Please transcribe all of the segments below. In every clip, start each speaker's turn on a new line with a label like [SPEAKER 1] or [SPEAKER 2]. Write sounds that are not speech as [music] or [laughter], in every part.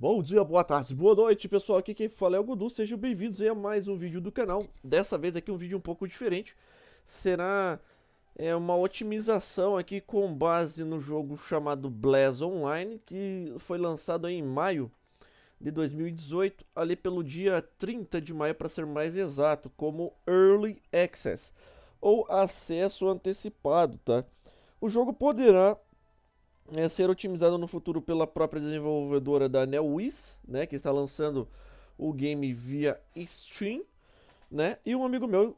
[SPEAKER 1] Bom dia, boa tarde, boa noite pessoal, aqui quem fala é o Gudu, sejam bem-vindos a mais um vídeo do canal Dessa vez aqui um vídeo um pouco diferente Será é, uma otimização aqui com base no jogo chamado Blaz Online Que foi lançado em maio de 2018, ali pelo dia 30 de maio para ser mais exato Como Early Access ou acesso antecipado, tá? O jogo poderá é, ser otimizado no futuro pela própria desenvolvedora da NeoWiz, né, que está lançando o game via stream, né? E um amigo meu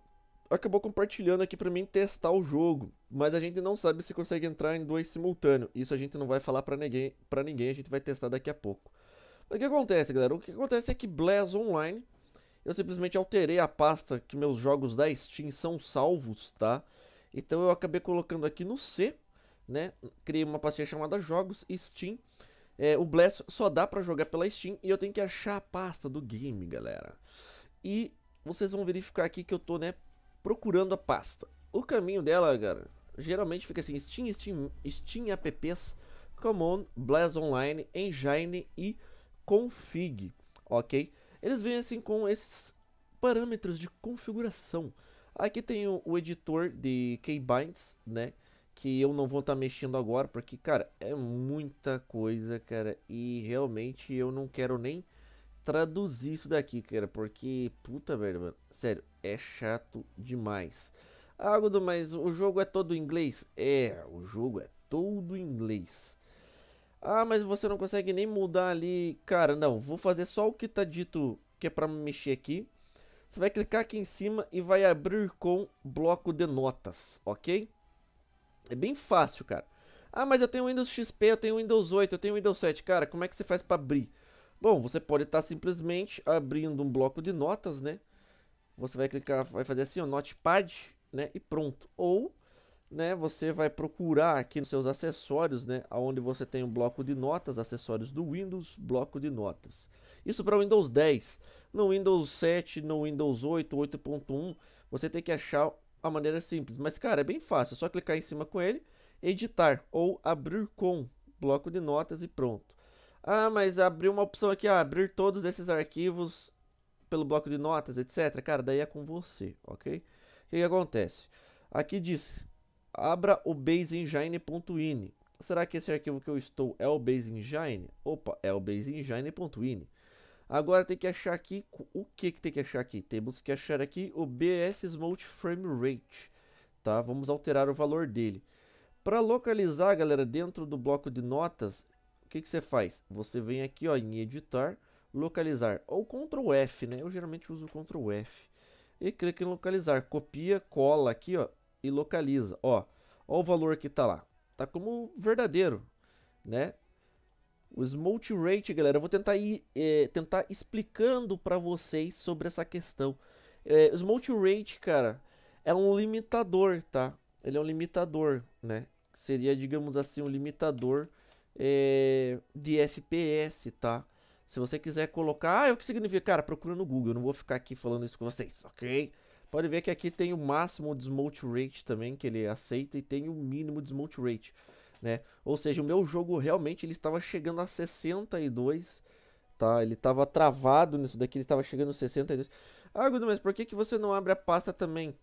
[SPEAKER 1] acabou compartilhando aqui para mim testar o jogo, mas a gente não sabe se consegue entrar em dois simultâneo. Isso a gente não vai falar para ninguém, para ninguém, a gente vai testar daqui a pouco. o que acontece, galera? O que acontece é que Blaz Online, eu simplesmente alterei a pasta que meus jogos da Steam são salvos, tá? Então eu acabei colocando aqui no C né? Criei uma pastinha chamada Jogos Steam. É, o Bless só dá para jogar pela Steam e eu tenho que achar a pasta do game, galera. E vocês vão verificar aqui que eu tô, né, procurando a pasta. O caminho dela, cara, geralmente fica assim, Steam, Steam, Steam apps, Common, Bless Online, Engine e Config, ok? Eles vêm assim com esses parâmetros de configuração. Aqui tem o, o editor de keybinds, né? que eu não vou estar tá mexendo agora, porque, cara, é muita coisa, cara, e realmente eu não quero nem traduzir isso daqui, cara, porque, puta velho, mano, sério, é chato demais. Ah, do mas o jogo é todo em inglês? É, o jogo é todo em inglês. Ah, mas você não consegue nem mudar ali. Cara, não, vou fazer só o que tá dito que é pra mexer aqui. Você vai clicar aqui em cima e vai abrir com bloco de notas, ok? É bem fácil, cara. Ah, mas eu tenho Windows XP, eu tenho Windows 8, eu tenho Windows 7. Cara, como é que você faz para abrir? Bom, você pode estar tá simplesmente abrindo um bloco de notas, né? Você vai clicar, vai fazer assim, ó, Notepad, né? E pronto. Ou, né, você vai procurar aqui nos seus acessórios, né? Onde você tem um bloco de notas, acessórios do Windows, bloco de notas. Isso para o Windows 10. No Windows 7, no Windows 8, 8.1, você tem que achar a maneira simples. Mas, cara, é bem fácil. É só clicar em cima com ele, editar ou abrir com bloco de notas e pronto. Ah, mas abriu uma opção aqui, ah, abrir todos esses arquivos pelo bloco de notas, etc. Cara, daí é com você, ok? O que, que acontece? Aqui diz, abra o basingine.ini. Será que esse arquivo que eu estou é o basingine? Opa, é o basingine.ini. Agora tem que achar aqui, o que que tem que achar aqui? Temos que achar aqui o BS Smoke Frame Rate, tá? Vamos alterar o valor dele. Para localizar, galera, dentro do bloco de notas, o que que você faz? Você vem aqui, ó, em editar, localizar, ou Ctrl F, né? Eu geralmente uso Ctrl F. E clica em localizar, copia, cola aqui, ó, e localiza, ó. Ó o valor que tá lá. Tá como verdadeiro, né? O Smoke Rate, galera, eu vou tentar, ir, é, tentar explicando para vocês sobre essa questão. É, o Smoke Rate, cara, é um limitador, tá? Ele é um limitador, né? Seria, digamos assim, um limitador é, de FPS, tá? Se você quiser colocar... Ah, é o que significa? Cara, procura no Google, eu não vou ficar aqui falando isso com vocês, ok? Pode ver que aqui tem o máximo de Smoke Rate também, que ele aceita, e tem o mínimo de Smoke Rate né? Ou seja, o meu jogo realmente ele estava chegando a 62, tá? Ele estava travado nisso daqui, ele estava chegando a 62. Ah, Gudu, mas por que, que você não abre a pasta também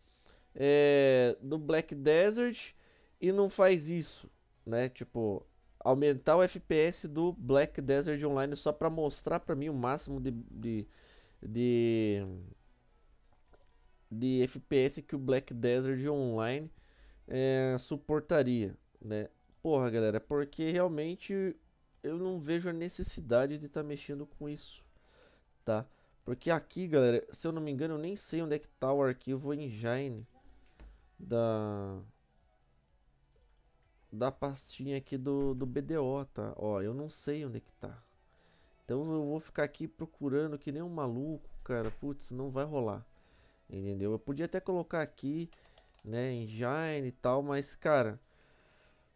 [SPEAKER 1] é, do Black Desert e não faz isso, né? Tipo, aumentar o FPS do Black Desert Online só para mostrar para mim o máximo de, de, de de FPS que o Black Desert Online é, suportaria, né? porra, galera, porque realmente eu não vejo a necessidade de estar tá mexendo com isso, tá? Porque aqui, galera, se eu não me engano, eu nem sei onde é que tá o arquivo engine da da pastinha aqui do, do BDO, tá? Ó, eu não sei onde é que tá. Então eu vou ficar aqui procurando que nem um maluco, cara. Putz, não vai rolar. Entendeu? Eu podia até colocar aqui, né, engine e tal, mas, cara,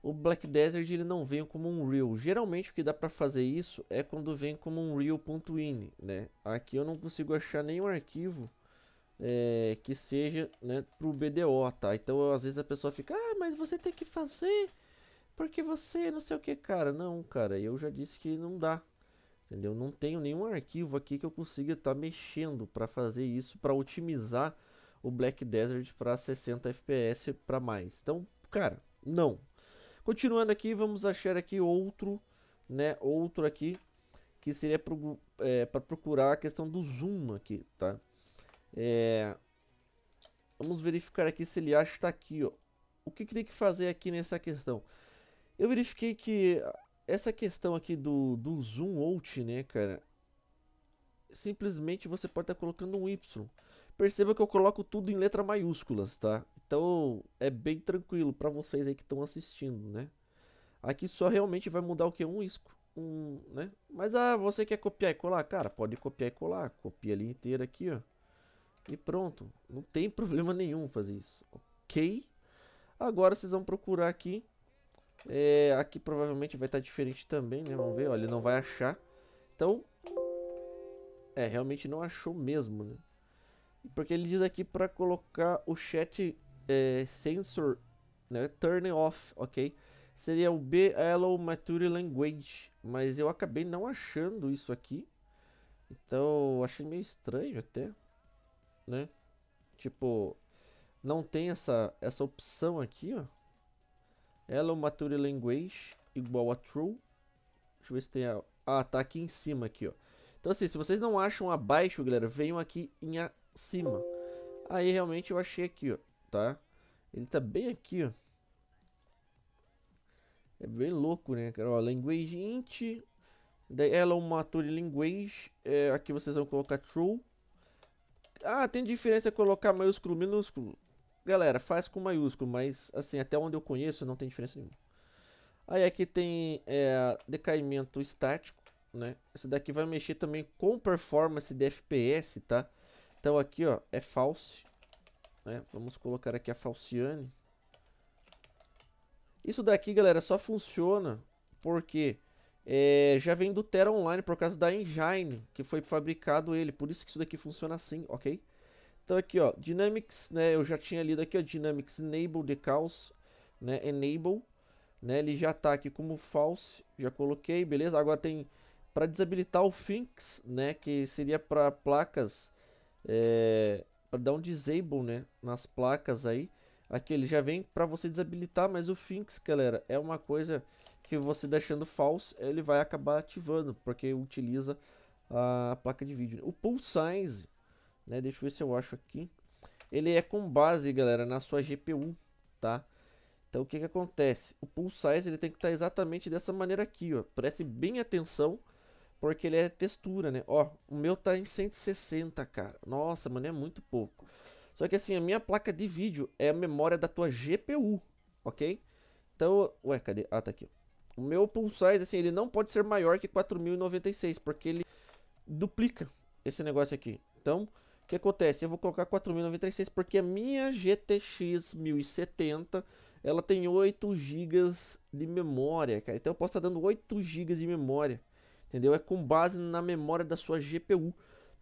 [SPEAKER 1] o Black Desert ele não vem como um real. Geralmente o que dá para fazer isso é quando vem como um real.in, né? Aqui eu não consigo achar nenhum arquivo é, que seja né, para o BDO, tá? Então às vezes a pessoa fica, ah, mas você tem que fazer porque você é não sei o que, cara. Não, cara, eu já disse que não dá, entendeu? Não tenho nenhum arquivo aqui que eu consiga estar tá mexendo para fazer isso, para otimizar o Black Desert para 60 FPS para mais. Então, cara, não, Continuando aqui, vamos achar aqui outro, né? Outro aqui que seria para é, procurar a questão do zoom aqui, tá? É, vamos verificar aqui se ele acha tá está aqui, ó. O que, que tem que fazer aqui nessa questão? Eu verifiquei que essa questão aqui do, do zoom out, né, cara? Simplesmente você pode estar tá colocando um Y. Perceba que eu coloco tudo em letra maiúsculas, tá? Então é bem tranquilo para vocês aí que estão assistindo, né? Aqui só realmente vai mudar o que? Um isco. Um, né? Mas ah, você quer copiar e colar? Cara, pode copiar e colar. Copia ali inteira aqui, ó. E pronto. Não tem [laughs] problema nenhum fazer isso. Ok? Agora vocês vão procurar aqui. É, aqui provavelmente vai estar tá diferente também, né? Vamos ver. Olha, não vai achar. Então, é, realmente não achou mesmo, né? Porque ele diz aqui para colocar o chat é, sensor né, Turn Off, ok? Seria o BLO Mature Language, mas eu acabei não achando isso aqui. Então, achei meio estranho até, né? Tipo, não tem essa, essa opção aqui, ó. Hello Mature Language igual a True. Deixa eu ver se tem a... Ah, tá aqui em cima aqui, ó. Então assim, se vocês não acham abaixo, galera, venham aqui em cima, Aí realmente eu achei aqui, ó tá? Ele tá bem aqui, ó. É bem louco, né, cara? Ó, language int. Daí ela é uma ator de language. É, aqui vocês vão colocar true. Ah, tem diferença colocar maiúsculo minúsculo. Galera, faz com maiúsculo, mas assim, até onde eu conheço não tem diferença nenhuma. Aí aqui tem é, decaimento estático, né? Isso daqui vai mexer também com performance de FPS, tá? Então aqui, ó, é false. Né? Vamos colocar aqui a Falciane. Isso daqui, galera, só funciona porque é, já vem do Terra Online por causa da engine que foi fabricado ele. Por isso que isso daqui funciona assim, ok? Então aqui, ó, Dynamics, né, eu já tinha lido aqui, ó, Dynamics Enable Decals, né, Enable, né, ele já tá aqui como false, já coloquei, beleza? Agora tem para desabilitar o Finks, né, que seria para placas é, dá um disable, né, nas placas aí. Aqui ele já vem para você desabilitar, mas o Finks, galera, é uma coisa que você deixando false ele vai acabar ativando, porque utiliza a placa de vídeo. O Pool Size, né, deixa eu ver se eu acho aqui, ele é com base, galera, na sua GPU, tá? Então o que que acontece? O Pool Size ele tem que estar tá exatamente dessa maneira aqui, ó. Preste bem atenção porque ele é textura, né? Ó, o meu tá em 160, cara. Nossa, mano, é muito pouco. Só que assim, a minha placa de vídeo é a memória da tua GPU, ok? Então, ué, cadê? Ah, tá aqui. O meu Pulsar, size, assim, ele não pode ser maior que 4096, porque ele duplica esse negócio aqui. Então, o que acontece? Eu vou colocar 4096, porque a minha GTX 1070 ela tem 8 GB de memória, cara. Então eu posso estar tá dando 8 GB de memória entendeu? É com base na memória da sua GPU,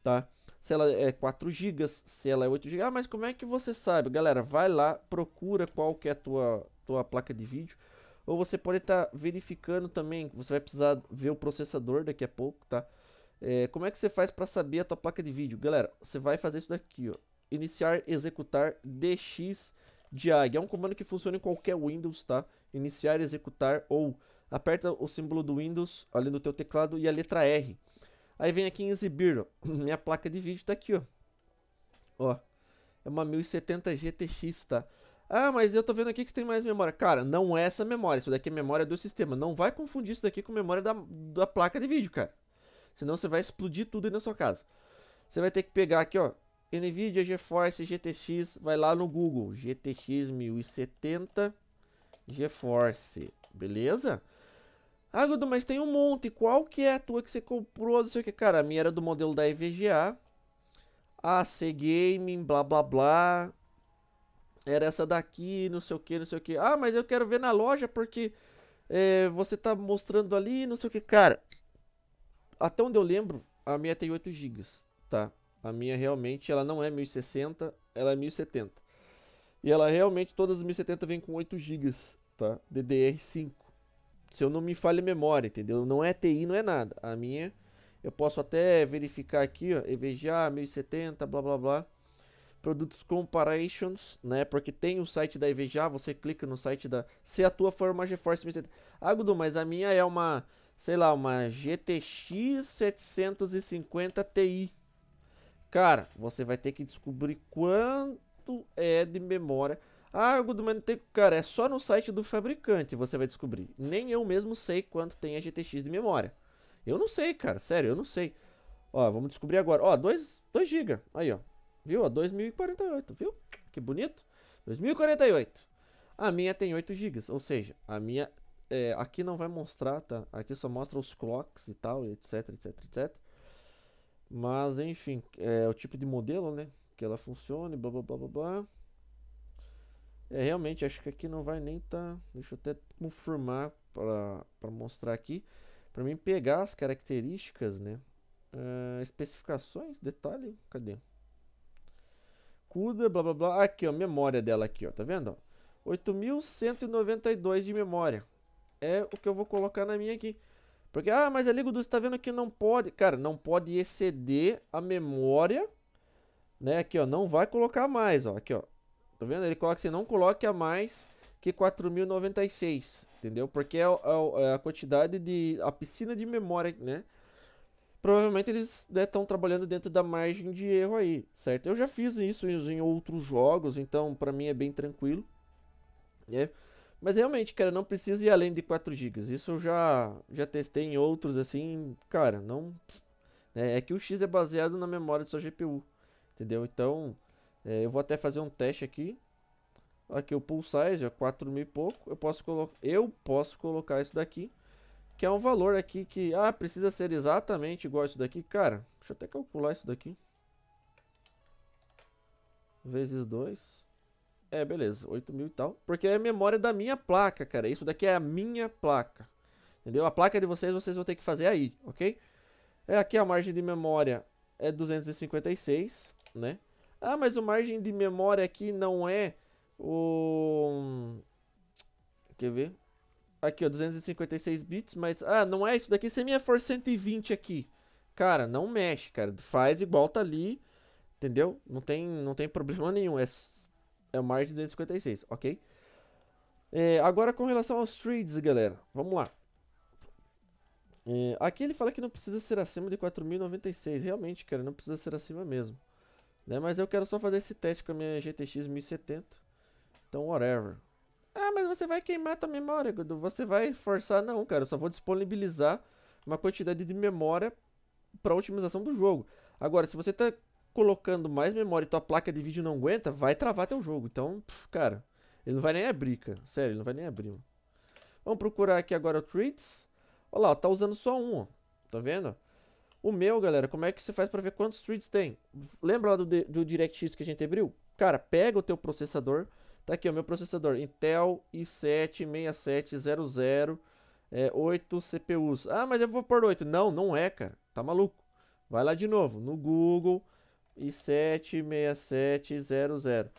[SPEAKER 1] tá? Se ela é 4 GB, se ela é 8 GB. Ah, mas como é que você sabe? Galera, vai lá, procura qual que é a tua, tua placa de vídeo. Ou você pode estar tá verificando também, você vai precisar ver o processador daqui a pouco, tá? É, como é que você faz para saber a tua placa de vídeo? Galera, você vai fazer isso daqui, ó. Iniciar, executar, DX, diag. É um comando que funciona em qualquer Windows, tá? Iniciar, executar ou aperta o símbolo do Windows ali no teu teclado e a letra R. Aí vem aqui em exibir, ó. [clears throat] minha placa de vídeo tá aqui, ó. Ó, é uma 1070 GTX, tá? Ah, mas eu tô vendo aqui que tem mais memória. Cara, não é essa memória, isso daqui é memória do sistema. Não vai confundir isso daqui com memória da, da placa de vídeo, cara. Senão você vai explodir tudo aí na sua casa. Você vai ter que pegar aqui, ó, NVIDIA GeForce GTX, vai lá no Google, GTX 1070 GeForce, beleza? Ah, Gudu, mas tem um monte. Qual que é a tua que você comprou? Não sei o que. Cara, a minha era do modelo da EVGA. AC Gaming, blá blá blá. Era essa daqui, não sei o que, não sei o que. Ah, mas eu quero ver na loja porque é, você tá mostrando ali, não sei o que. Cara, até onde eu lembro, a minha tem 8 GB, tá? A minha realmente, ela não é 1060, ela é 1070. E ela realmente, todas as 1070 vêm com 8 GB, tá? DDR5. Se eu não me falha a memória, entendeu? Não é TI, não é nada. A minha, eu posso até verificar aqui, ó, EVGA 1070, blá blá blá. Produtos Comparations, né? Porque tem o site da EVGA, você clica no site da. Se a tua for uma GeForce 1070. Ah, Gudu, mas a minha é uma, sei lá, uma GTX 750 Ti. Cara, você vai ter que descobrir quanto é de memória ah, algo do Maniteco, cara, é só no site do fabricante você vai descobrir. Nem eu mesmo sei quanto tem a GTX de memória. Eu não sei, cara, sério, eu não sei. Ó, vamos descobrir agora. Ó, 2 GB. Aí, ó. Viu? Ó, 2048, viu? Que bonito. 2048. A minha tem 8 GB, ou seja, a minha é, aqui não vai mostrar, tá? Aqui só mostra os clocks e tal, etc, etc, etc. Mas enfim, é o tipo de modelo, né? Que ela funcione, blá blá blá blá blá. É, realmente, acho que aqui não vai nem tá... Deixa eu até confirmar para mostrar aqui. Para mim pegar as características, né? Uh, especificações, detalhe, cadê? CUDA, blá blá blá. Aqui, ó, memória dela aqui, ó, tá vendo? 8.192 de memória. É o que eu vou colocar na minha aqui. Porque, ah, mas a Liga do tá vendo que não pode... Cara, não pode exceder a memória, né? Aqui, ó, não vai colocar mais, ó. Aqui, ó, Tá vendo? Ele coloca assim, não coloque a mais que 4096, entendeu? Porque é a, é é a quantidade de... a piscina de memória, né? provavelmente eles estão né, trabalhando dentro da margem de erro aí, certo? Eu já fiz isso em outros jogos, então para mim é bem tranquilo, né? Mas realmente, cara, não precisa ir além de 4 GB. Isso eu já, já testei em outros, assim, cara, não... É, é que o X é baseado na memória de sua GPU, entendeu? Então, é, eu vou até fazer um teste aqui. Aqui o pool size, ó, 4 mil e pouco. Eu posso, eu posso colocar isso daqui. Que é um valor aqui que... Ah, precisa ser exatamente igual isso daqui. Cara, deixa eu até calcular isso daqui. Vezes 2. É, beleza. 8 mil e tal. Porque é a memória da minha placa, cara. Isso daqui é a minha placa. Entendeu? A placa de vocês, vocês vão ter que fazer aí, ok? É, aqui a margem de memória é 256, né? Ah, mas o margem de memória aqui não é o... Quer ver? Aqui, ó, 256 bits, mas... Ah, não é isso daqui, se é minha for 120 aqui. Cara, não mexe, cara. Faz igual tá ali, entendeu? Não tem, não tem problema [laughs] nenhum, é, é margem 256, ok? É, agora com relação aos trades, galera, vamos lá. É, aqui ele fala que não precisa ser acima de 4.096. Realmente, cara, não precisa ser acima mesmo. Né? Mas eu quero só fazer esse teste com a minha GTX 1070. Então, whatever. Ah, mas você vai queimar tua memória, Gudu. Você vai forçar? Não, cara. Eu só vou disponibilizar uma quantidade de memória para otimização do jogo. Agora, se você tá colocando mais memória e tua placa de vídeo não aguenta, vai travar teu jogo. Então, pff, cara, ele não vai nem abrir, cara. Sério, ele não vai nem abrir. Vamos procurar aqui agora o Treats. Olha lá, ó, tá usando só um, ó. Tá vendo? O meu, galera, como é que você faz para ver quantos threads tem? Lembra lá do, do DirectX que a gente abriu? Cara, pega o teu processador. Tá aqui o meu processador, Intel i7-6700, é, 8 CPUs. Ah, mas eu vou por 8. Não, não é, cara. Tá maluco. Vai lá de novo, no Google, i7-6700.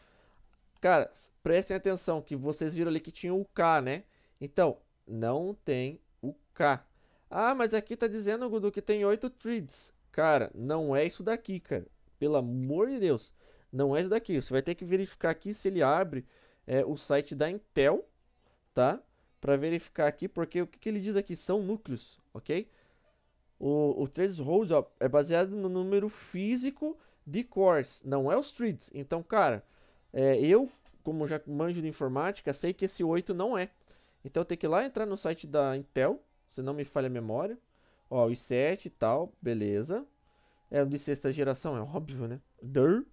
[SPEAKER 1] Cara, prestem atenção que vocês viram ali que tinha o K, né? Então, não tem o K. Ah, mas aqui tá dizendo, Gudu, que tem oito threads. Cara, não é isso daqui, cara. Pelo amor de Deus. Não é isso daqui. Você vai ter que verificar aqui se ele abre é, o site da Intel, tá? Para verificar aqui, porque o que, que, ele diz aqui são núcleos, ok? O, o threads hold ó, é baseado no número físico de cores, não é os threads. Então, cara, é, eu, como já manjo de informática, sei que esse 8 não é. Então, tem que ir lá entrar no site da Intel, se não me falha a memória. Ó, o i7 e tal, beleza. É um de sexta geração, é óbvio, né? Dur.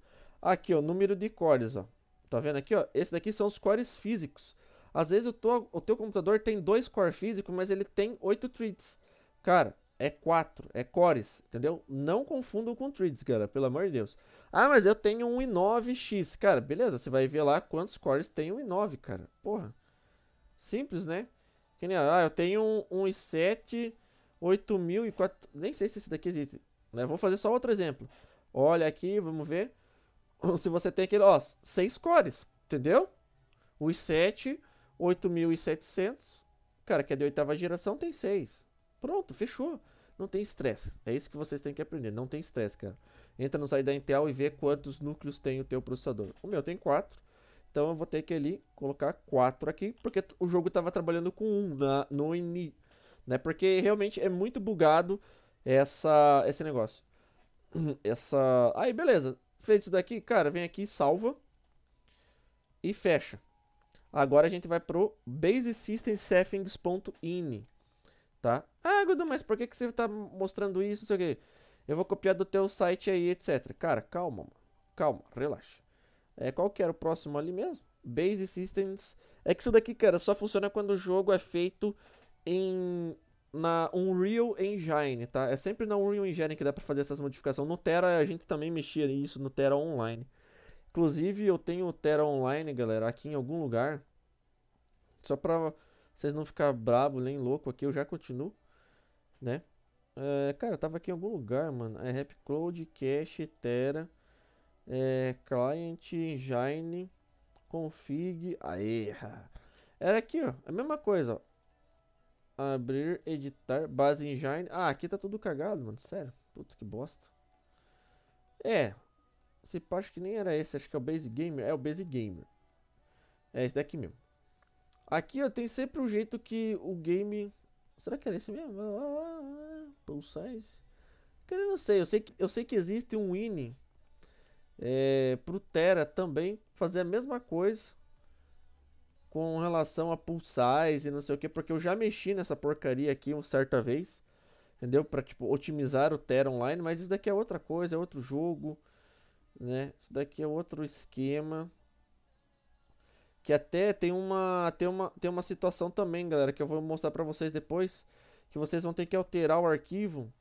[SPEAKER 1] Aqui, ó, número de cores, ó. Tá vendo aqui, ó? Esse daqui são os cores físicos. Às vezes o, tô, o teu computador tem dois cores físicos, mas ele tem oito threads. Cara, é quatro, é cores, entendeu? Não confundam com threads, galera, pelo amor de Deus. Ah, mas eu tenho um i9x. Cara, beleza, você vai ver lá quantos cores tem um i9, cara. Porra. Simples, né? Que nem, ah, eu tenho um, um i7 8400. Nem sei se esse daqui existe. Né? Vou fazer só outro exemplo. Olha aqui, vamos ver. [laughs] Se você tem aquele, ó, seis cores, entendeu? O i7 8700, cara, que é de oitava geração, tem seis. Pronto, fechou. Não tem estresse. É isso que vocês têm que aprender. Não tem estresse, cara. Entra no site da Intel e vê quantos núcleos tem o teu processador. O meu tem quatro. Então eu vou ter que ali colocar 4 aqui, porque o jogo estava trabalhando com 1 um na, no ini, né? Porque realmente é muito bugado essa, esse negócio. [clears throat] Essa... Aí, beleza. Feito isso daqui, cara, vem aqui, salva. E fecha. Agora a gente vai pro Base System Settings.ini, tá? Ah, Gudu, mas por que, que você tá mostrando isso, não sei o quê? Eu vou copiar do teu site aí, etc. Cara, calma, mano. Calma, relaxa. É, qual que era o próximo ali mesmo? Base Systems. É que isso daqui, cara, só funciona quando o jogo é feito em na Unreal Engine, tá? É sempre na Unreal Engine que dá para fazer essas modificações. No Terra a gente também mexia nisso, no Terra Online. Inclusive eu tenho o Terra Online, galera, aqui em algum lugar. Só pra vocês não ficar brabo nem louco aqui, eu já continuo, né? É, cara, tava aqui em algum lugar, mano. É Rap Cloud, Cache, Terra é, client engine config. Aí, era aqui, ó, a mesma coisa. Ó. Abrir, editar, base engine. Ah, aqui tá tudo cagado, mano, sério. Putz, que bosta. É, se pá, acho que nem era esse, acho que é o Base Gamer. É o Base Gamer. É esse daqui mesmo. Aqui, ó, tem sempre o um jeito que o game... Será que era esse mesmo? Ah, ah, ah, Pulsais? Cara, eu não sei. Eu sei que, eu sei que existe um Winning é, para o Terra também fazer a mesma coisa com relação a pulsais e não sei o que, porque eu já mexi nessa porcaria aqui uma certa vez, entendeu? Para tipo otimizar o Terra online, mas isso daqui é outra coisa, é outro jogo, né? Isso daqui é outro esquema. Que até tem uma tem uma tem uma situação também, galera, que eu vou mostrar para vocês depois, que vocês vão ter que alterar o arquivo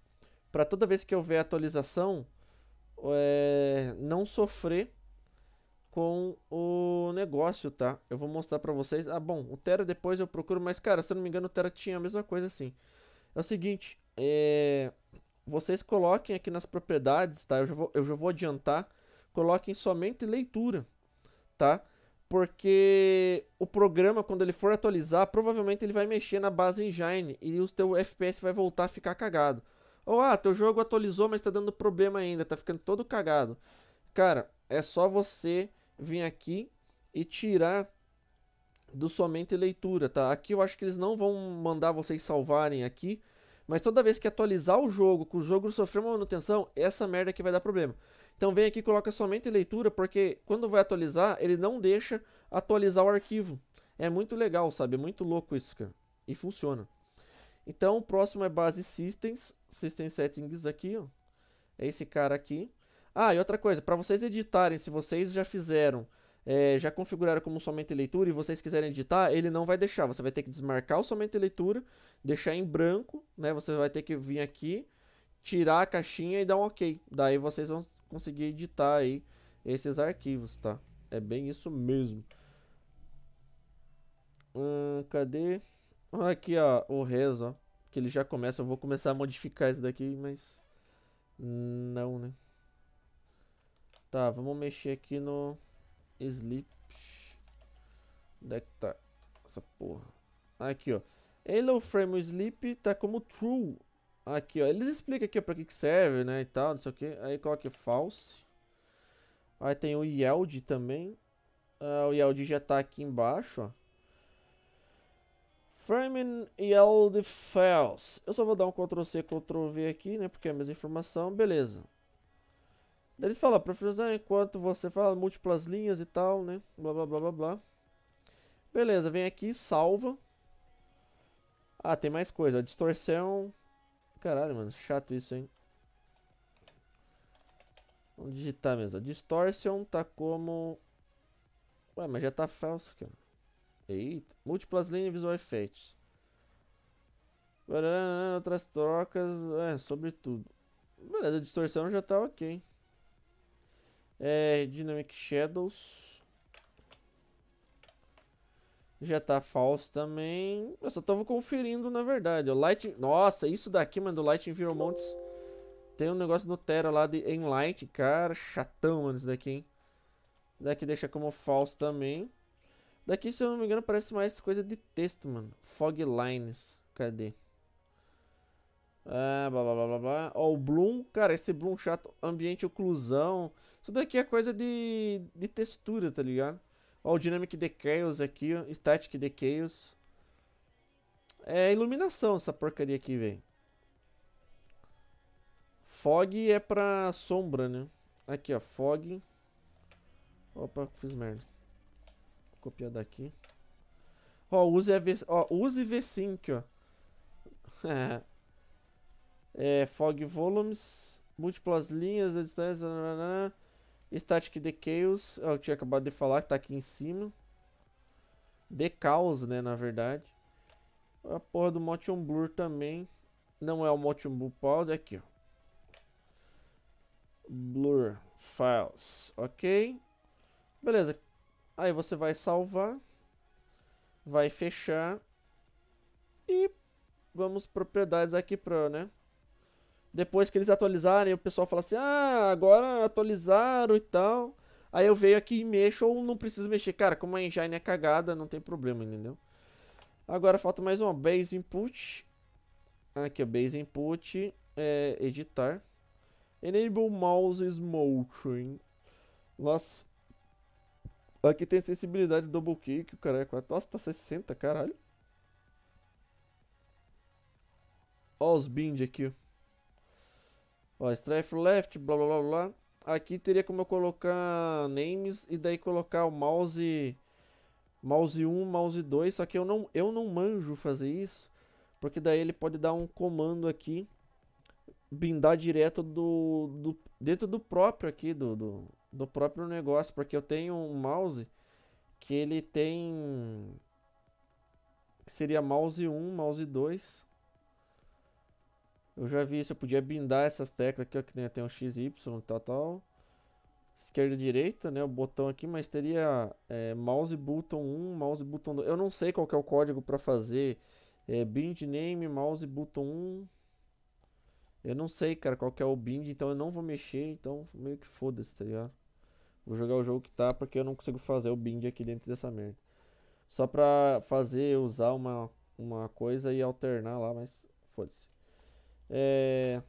[SPEAKER 1] para toda vez que houver atualização, é, não sofrer com o negócio, tá? Eu vou mostrar para vocês. Ah, bom, o Terra depois eu procuro, mas cara, se eu não me engano, o Terra tinha a mesma coisa assim. É o seguinte, é, vocês coloquem aqui nas propriedades, tá? Eu já vou, eu já vou adiantar. Coloquem somente leitura, tá? Porque o programa, quando ele for atualizar, provavelmente ele vai mexer na base engine e o teu FPS vai voltar a ficar cagado. Ou, ah, teu jogo atualizou, mas tá dando problema ainda, tá ficando todo cagado. Cara, é só você vir aqui e tirar do somente leitura, tá? Aqui eu acho que eles não vão mandar vocês salvarem aqui, mas toda vez que atualizar o jogo, que o jogo sofrer uma manutenção, essa merda aqui vai dar problema. Então vem aqui e coloca somente leitura, porque quando vai atualizar, ele não deixa atualizar o arquivo. É muito legal, sabe? É muito louco isso, cara. E funciona. Então, o próximo é base systems, system settings aqui, ó. É esse cara aqui. Ah, e outra coisa, para vocês editarem, se vocês já fizeram, é, já configuraram como somente leitura e vocês quiserem editar, ele não vai deixar. Você vai ter que desmarcar o somente leitura, deixar em branco, né? Você vai ter que vir aqui, tirar a caixinha e dar um OK. Daí vocês vão conseguir editar aí esses arquivos, tá? É bem isso mesmo. Hum, cadê? Aqui, ó, o rezo, ó. Que ele já começa. Eu vou começar a modificar isso daqui, mas... Não, né? Tá, vamos mexer aqui no... Sleep. Onde é que tá essa porra? Aqui, ó. Halo é Frame Sleep tá como True. Aqui, ó. Eles explicam aqui pra que, que serve, né, e tal, não sei o que. Aí coloca False. Aí tem o Yield também. Uh, o Yield já tá aqui embaixo, ó. Fermin Yeld Fels. Eu só vou dar um Ctrl C, Ctrl V aqui, né? Porque é a mesma informação. Beleza. Daí ele fala, professor, enquanto você fala múltiplas linhas e tal, né? Blá, blá, blá, blá, blá. Beleza, vem aqui, salva. Ah, tem mais coisa. Distorção. Caralho, mano, chato isso, hein? Vamos digitar mesmo. Distortion tá como... Ué, mas já tá falso, cara. Eita. Múltiplas linhas visual effects. Outras trocas, é, sobretudo. Beleza, a distorção já tá ok. É, Dynamic Shadows. Já tá falso também. Eu só tava conferindo, na verdade. O Light... Nossa, isso daqui, mano, do Light Environments. Tem um negócio no Terra lá de Enlight. Cara, chatão, mano, isso daqui, hein? Daqui deixa como falso também. Daqui, se eu não me engano, parece mais coisa de texto, mano. Fog lines. Cadê? Ah, blá blá blá blá blá. Ó, o Bloom, cara, esse Bloom chato, ambiente oclusão. Isso daqui é coisa de, de textura, tá ligado? Ó, o Dynamic Decails aqui, ó. Static Decails. É iluminação essa porcaria aqui, velho. Fog é pra sombra, né? Aqui, ó, Fog. Opa, fiz merda copiar daqui. Ó, use, a v... ó, use v 5 ó. [laughs] É. é, fog volumes, múltiplas linhas, distância, nanana, static decays, é eu tinha acabado de falar que tá aqui em cima. decals né, na verdade. A porra do motion blur também. Não é o motion blur pause, é aqui, ó. Blur Files, ok? Beleza, Aí você vai salvar, vai fechar e vamos propriedades aqui para né? Depois que eles atualizarem, o pessoal fala assim: "Ah, agora atualizaram e tal". Aí eu venho aqui e mexo ou não preciso mexer. Cara, como a engine é cagada, não tem problema, entendeu? Agora falta mais uma base input. Aqui, ó, base input é editar. Enable mouse motion. Nossa, Aqui tem sensibilidade double kick, o cara é 4. Nossa, tá 60, caralho. Ó os bind aqui. Ó, strife left, blá blá blá blá. Aqui teria como eu colocar names e daí colocar o mouse mouse 1, mouse 2, só que eu não eu não manjo fazer isso, porque daí ele pode dar um comando aqui bindar direto do, do dentro do próprio aqui do, do do próprio negócio, porque eu tenho um mouse que ele tem que seria mouse 1, mouse 2. Eu já vi isso, eu podia bindar essas teclas aqui, ó, que nem tem um X, Y, tal, tal. Esquerda e direita, né, o botão aqui, mas teria é, mouse button 1, mouse button 2. Eu não sei qual é o código para fazer é, bind name, mouse button 1. Eu não sei, cara, qual é o bind, então eu não vou mexer, então meio que foda-se, tá ligado? Vou jogar o jogo que tá porque eu não consigo fazer o bind aqui dentro dessa merda. Só pra fazer, usar uma, uma coisa e alternar lá, mas foda-se. É...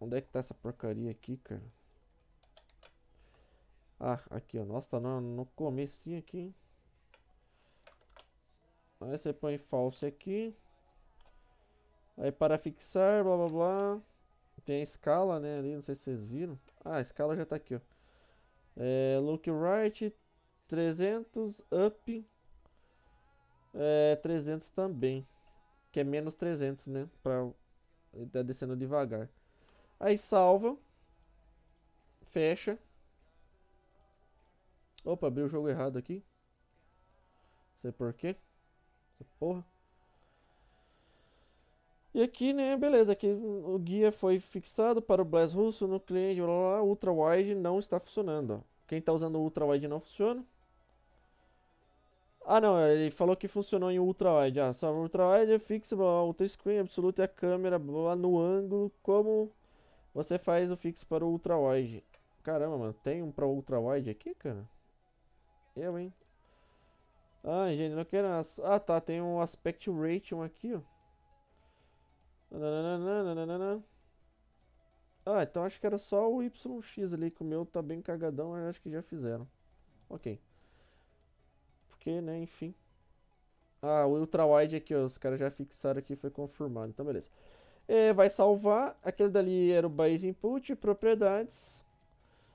[SPEAKER 1] Onde é que tá essa porcaria aqui, cara? Ah, aqui, ó. Nossa, tá no, no comecinho aqui, hein? Aí você põe false aqui. Aí para fixar, blá blá blá. Tem a escala, né, ali, não sei se vocês viram. Ah, a escala já tá aqui, ó. É, Luke Wright, 300 up. É, 300 também. Que é menos 300, né? Pra, ele tá descendo devagar. Aí salva. Fecha. Opa, abriu o jogo errado aqui. Não sei porquê. Porra. E aqui, né, beleza, aqui o guia foi fixado para o Blast russo no cliente, blá, blá, ultra wide não está funcionando. Quem está usando o ultra wide não funciona. Ah, não, ele falou que funcionou em ultra wide. Ah, só ultra wide é fixo, ultra screen absoluto e a câmera blá, no ângulo. Como você faz o fixo para o ultra wide? Caramba, mano, tem um para ultra wide aqui, cara? Eu, hein? Ah, gente, não quero. Ah, tá, tem um aspect ratio aqui, ó. Ah, então acho que era só o YX ali, que o meu tá bem cagadão, mas acho que já fizeram. Ok. Porque, né, enfim. Ah, o ultrawide aqui, ó, os caras já fixaram aqui, foi confirmado, então beleza. É, vai salvar, aquele dali era o base Input, propriedades,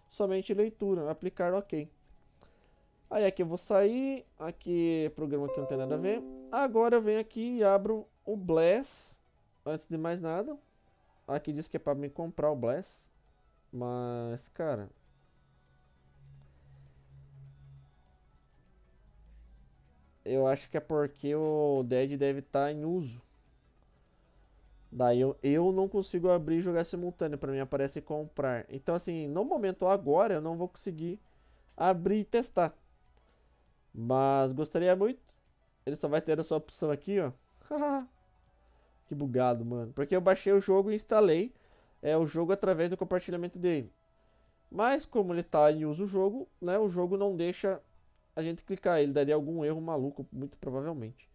[SPEAKER 1] somente leitura, aplicar ok. Aí aqui eu vou sair, aqui programa que não tem nada a ver. Agora eu venho aqui e abro o Bless antes de mais nada, aqui diz que é para me comprar o Bless. Mas, cara. Eu acho que é porque o Dead deve estar tá em uso. Daí eu, eu não consigo abrir e jogar simultâneo. Pra mim aparece comprar. Então, assim, no momento agora eu não vou conseguir abrir e testar. Mas gostaria muito. Ele só vai ter essa opção aqui, ó. [laughs] Que bugado, mano. Porque eu baixei o jogo e instalei é, o jogo através do compartilhamento dele. Mas como ele está em uso o jogo, né, o jogo não deixa a gente clicar. Ele daria algum erro maluco, muito provavelmente.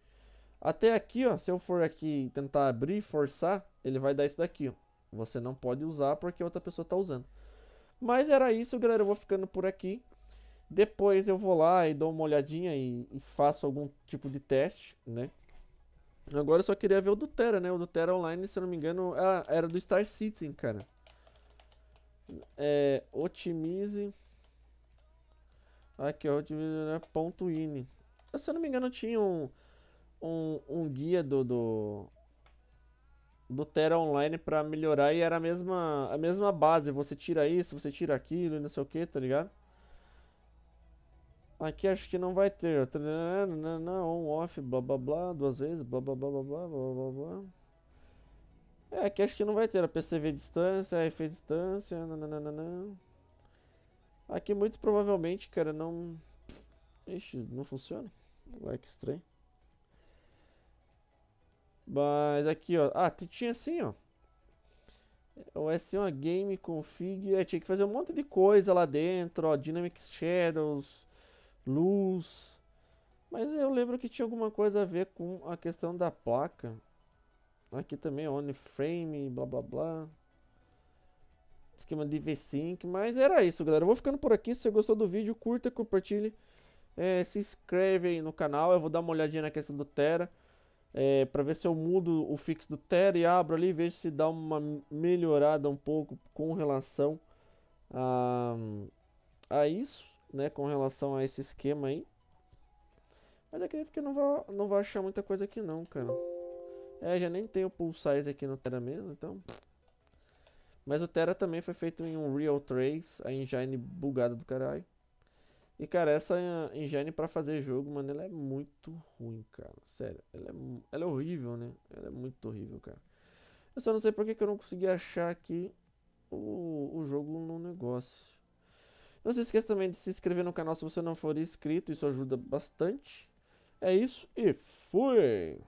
[SPEAKER 1] Até aqui, ó, se eu for aqui tentar abrir, forçar, ele vai dar isso daqui, ó. Você não pode usar porque outra pessoa está usando. Mas era isso, galera. Eu vou ficando por aqui. Depois eu vou lá e dou uma olhadinha e faço algum tipo de teste, né? Agora eu só queria ver o do Terra, né? O do Terra Online, se eu não me engano, é era do Star Citizen, cara. É, otimize. Aqui, ó, otimize, né? ponto .ini. Se eu não me engano, tinha um, um, um guia do, do, do Terra Online para melhorar e era a mesma, a mesma base. Você tira isso, você tira aquilo e não sei o que, tá ligado? Aqui acho que não vai ter. On, off, blá blá blá, duas vezes, blá blá blá blá blá blá blá. É, aqui acho que não vai ter. A PCV distância, efeito distância, nananana. Aqui muito provavelmente, cara, não... Ixi, não funciona. que estranho. Mas aqui, ó. Ah, tinha assim, ó. O S1 é Game Config. É, tinha que fazer um monte de coisa lá dentro, ó. Dynamic Shadows luz. Mas eu lembro que tinha alguma coisa a ver com a questão da placa. Aqui também, on frame, blá blá blá. Esquema de V-Sync, mas era isso, galera. Eu vou ficando por aqui. Se você gostou do vídeo, curta, compartilhe. É, se inscreve aí no canal. Eu vou dar uma olhadinha na questão do Terra. É, para ver se eu mudo o fix do Terra e abro ali. Vejo se dá uma melhorada um pouco com relação a, a isso né, com relação a esse esquema aí. Mas acredito que não vou, não vou achar muita coisa aqui não, cara. É, já nem tem o pool size aqui no Terra mesmo, então... Mas o Terra também foi feito em um Real 3, a engine bugada do caralho. E, cara, essa engine para fazer jogo, mano, ela é muito ruim, cara. Sério, ela é, ela é horrível, né? Ela é muito horrível, cara. Eu só não sei porque que eu não consegui achar aqui o, o jogo no negócio. Não se esqueça também de se inscrever no canal se você não for inscrito, isso ajuda bastante. É isso e fui!